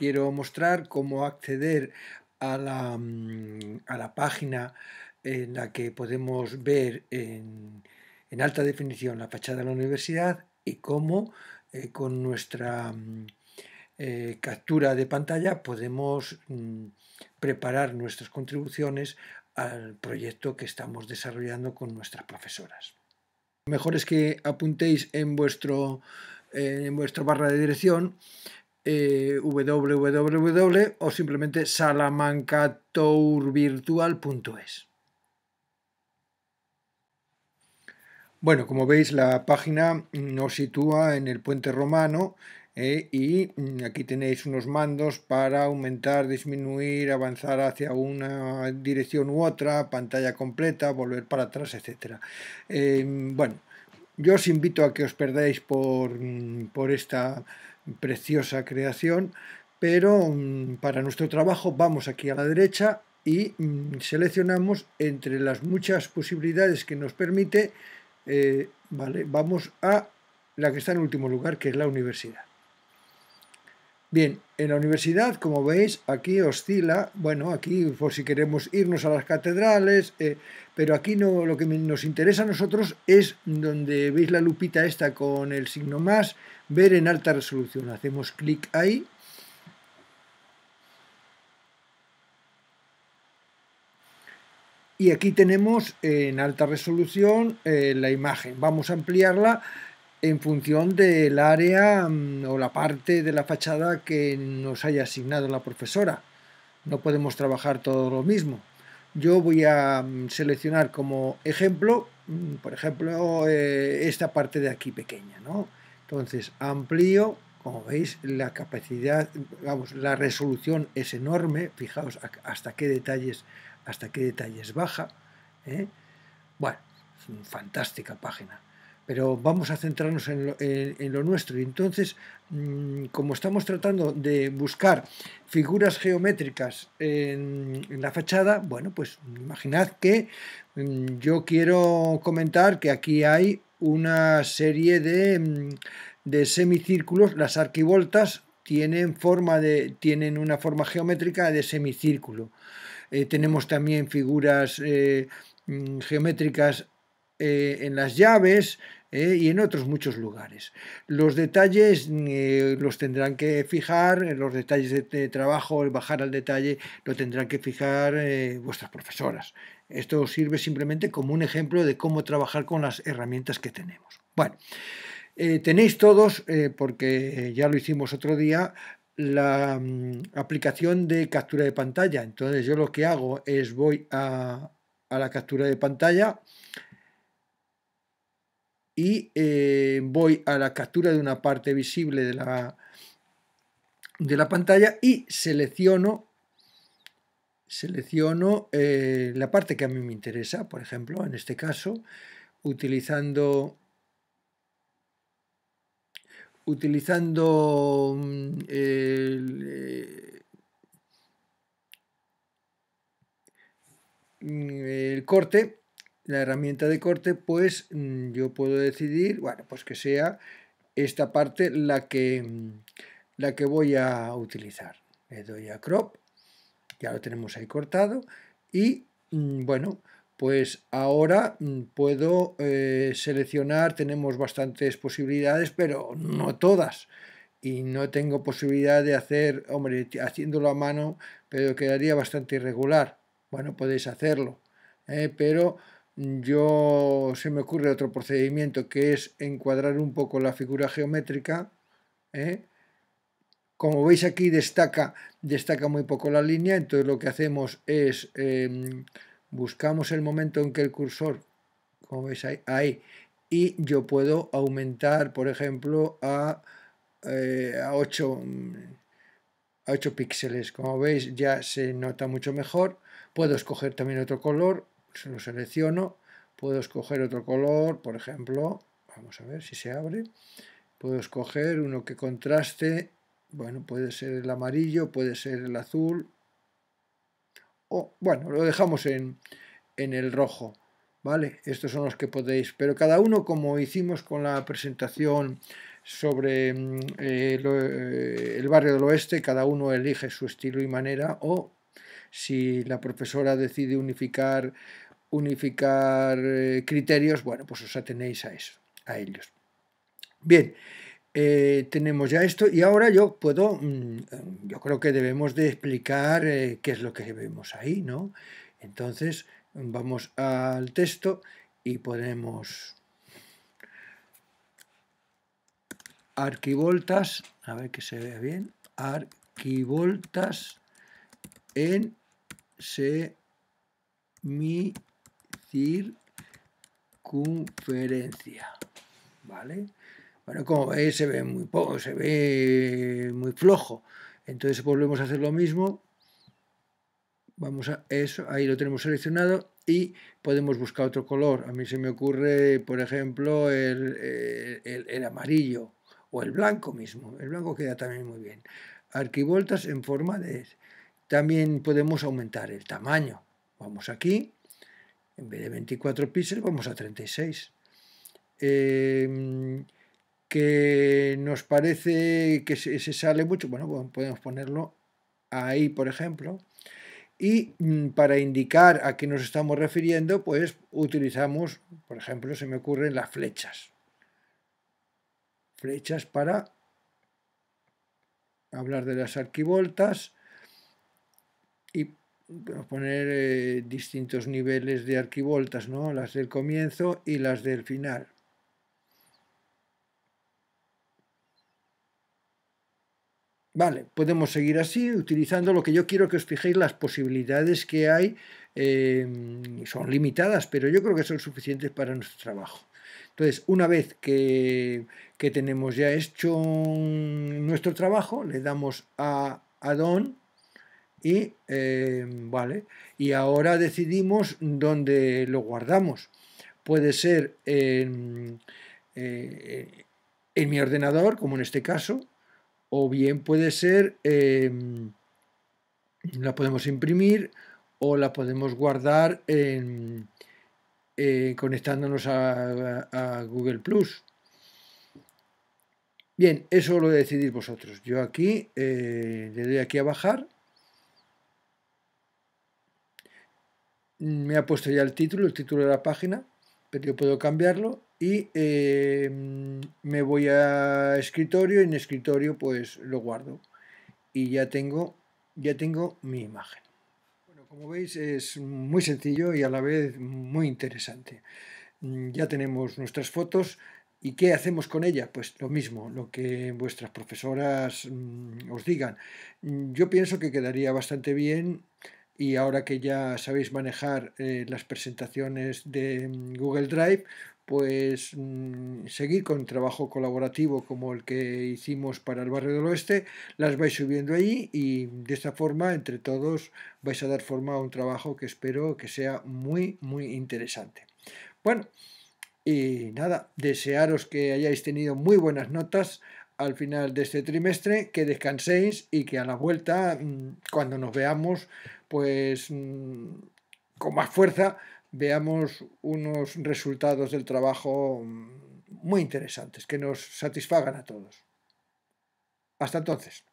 quiero mostrar cómo acceder mm, a la, página en la que podemos ver en, alta definición la fachada de la universidad y cómo eh, con nuestra mm, eh, captura de pantalla podemos mm, preparar nuestras contribuciones al proyecto que estamos desarrollando con nuestras profesoras. Lo mejor es que apuntéis en vuestro, en vuestra barra de dirección eh, www o simplemente salamanca Bueno, como veis, la página nos sitúa en el puente romano eh, y mm, aquí tenéis unos mandos para aumentar, disminuir, avanzar hacia una dirección u otra, pantalla completa, volver para atrás, etcétera eh, bueno, yo os invito a que os perdáis por, mm, por esta preciosa creación, pero mm, para nuestro trabajo vamos aquí a la derecha y mm, seleccionamos entre las muchas posibilidades que nos permite, eh, vale, vamos a la que está en último lugar, que es la universidad. Bien, en la universidad, como veis, aquí oscila, bueno, aquí por si queremos irnos a las catedrales, eh, pero aquí lo que nos interesa a nosotros es donde veis la lupita esta con el signo más, ver en alta resolución. Hacemos clic ahí. Y aquí tenemos en alta resolución eh, la imagen. Vamos a ampliarla en función del área mm, o la parte de la fachada que nos haya asignado la profesora. No podemos trabajar todo lo mismo. Yo voy a mm, seleccionar como ejemplo, mm, por ejemplo, eh, esta parte de aquí pequeña, ¿no? Entonces amplío, como veis, la capacidad, vamos, la resolución es enorme, fijaos hasta qué detalles, hasta qué detalles baja. ¿eh? Bueno, es una fantástica página pero vamos a centrarnos en lo, nuestro. entonces, mm, como estamos tratando de buscar figuras geométricas en, la fachada, bueno, pues imaginad que mm, yo quiero comentar que aquí hay una serie mm, de, semicírculos, las arquivoltas tienen, forma de, tienen una forma geométrica de semicírculo. Eh, tenemos también figuras eh, geométricas eh, en las llaves, ¿eh? y en otros muchos lugares. Los detalles eh, los tendrán que fijar, eh, los detalles de, trabajo, el bajar al detalle, lo tendrán que fijar vuestras profesoras. Esto sirve simplemente como un ejemplo de cómo trabajar con las herramientas que tenemos. Bueno, tenéis todos, porque ya lo hicimos otro día, la mm, aplicación de captura de pantalla. Entonces yo lo que hago es voy a, a la captura de pantalla, y eh, voy a la captura de una parte visible de la, de la pantalla y selecciono, selecciono eh, la parte que a mí me interesa, por ejemplo, en este caso, utilizando utilizando mm, eh, mm, el corte la herramienta de corte, pues mm, yo puedo decidir, bueno, pues que sea esta parte la que, mm, la que voy a utilizar. Le doy a crop, ya lo tenemos ahí cortado y mm, bueno, pues ahora puedo eh, seleccionar, tenemos bastantes posibilidades, pero no todas. Y no tengo posibilidad de hacer, hombre, haciéndolo a mano, pero quedaría bastante irregular. Bueno, podéis hacerlo, eh, pero yo se me ocurre otro procedimiento que es encuadrar un poco la figura geométrica. ¿eh? Como veis aquí destaca, destaca muy poco la línea, entonces lo que hacemos es em, buscamos el momento en que el cursor, como veis ahí, ahí y yo puedo aumentar, por ejemplo, a, eh, a 8 a 8 píxeles. Como veis ya se nota mucho mejor. Puedo escoger también otro color se lo selecciono, puedo escoger otro color, por ejemplo, vamos a ver si se abre, puedo escoger uno que contraste, bueno, puede ser el amarillo, puede ser el azul, o bueno, lo dejamos en, en el rojo, ¿vale? Estos son los que podéis, pero cada uno como hicimos con la presentación sobre mm, eh, eh, el barrio del oeste, cada uno elige su estilo y manera o si la profesora decide unificar, unificar eh, criterios, bueno, pues os atenéis a eso, a ellos. Bien, eh, tenemos ya esto y ahora yo puedo, mm, yo creo que debemos de explicar eh, qué es lo que vemos ahí, ¿no? Entonces vamos al texto y ponemos arquivoltas, a ver que se vea bien, arquivoltas en conferencia ¿Vale? Bueno, como veis, se ve muy poco, se ve muy flojo. Entonces volvemos a hacer lo mismo. Vamos a eso, ahí lo tenemos seleccionado y podemos buscar otro color. A mí se me ocurre, por ejemplo, el, el amarillo o el blanco mismo. El blanco queda también muy bien. Arquivoltas en forma de también podemos aumentar el tamaño. Vamos aquí, en vez de 24 píxeles, vamos a 36. Em, que nos parece que se, se sale mucho, bueno, podemos ponerlo ahí, por ejemplo. Y mm, para indicar a qué nos estamos refiriendo, pues utilizamos, por ejemplo, se me ocurren las flechas. Flechas para hablar de las arquivoltas poner eh, distintos niveles de arquivoltas, ¿no? las del comienzo y las del final. Vale, podemos seguir así, utilizando lo que yo quiero que os fijéis, las posibilidades que hay em, son limitadas, pero yo creo que son suficientes para nuestro trabajo. Entonces, una vez que, que tenemos ya hecho nuestro trabajo, le damos a add-on y em, vale y ahora decidimos dónde lo guardamos puede ser eh, en, mi ordenador como en este caso o bien puede ser em, la podemos imprimir o la podemos guardar en, eh, conectándonos a, Google Plus bien eso lo decidís vosotros yo aquí eh, le doy aquí a bajar me ha puesto ya el título, el título de la página, pero yo puedo cambiarlo y em, me voy a escritorio y en escritorio pues lo guardo y ya tengo, ya tengo mi imagen. Bueno, como veis es muy sencillo y a la vez muy interesante. Mm, ya tenemos nuestras fotos, ¿Y qué hacemos con ellas? Pues lo mismo, lo que vuestras profesoras mm, os digan. Mm, yo pienso que quedaría bastante bien y ahora que ya sabéis manejar eh, las presentaciones de mm, Google Drive, pues mm, seguir con trabajo colaborativo como el que hicimos para el barrio del oeste, las vais subiendo ahí y de esta forma entre todos vais a dar forma a un trabajo que espero que sea muy muy interesante. Bueno, y nada, desearos que hayáis tenido muy buenas notas al final de este trimestre, que descanséis y que a la vuelta, mm, cuando nos veamos, pues mm, con más fuerza veamos unos resultados del trabajo mm, muy interesantes, que nos satisfagan a todos. Hasta entonces.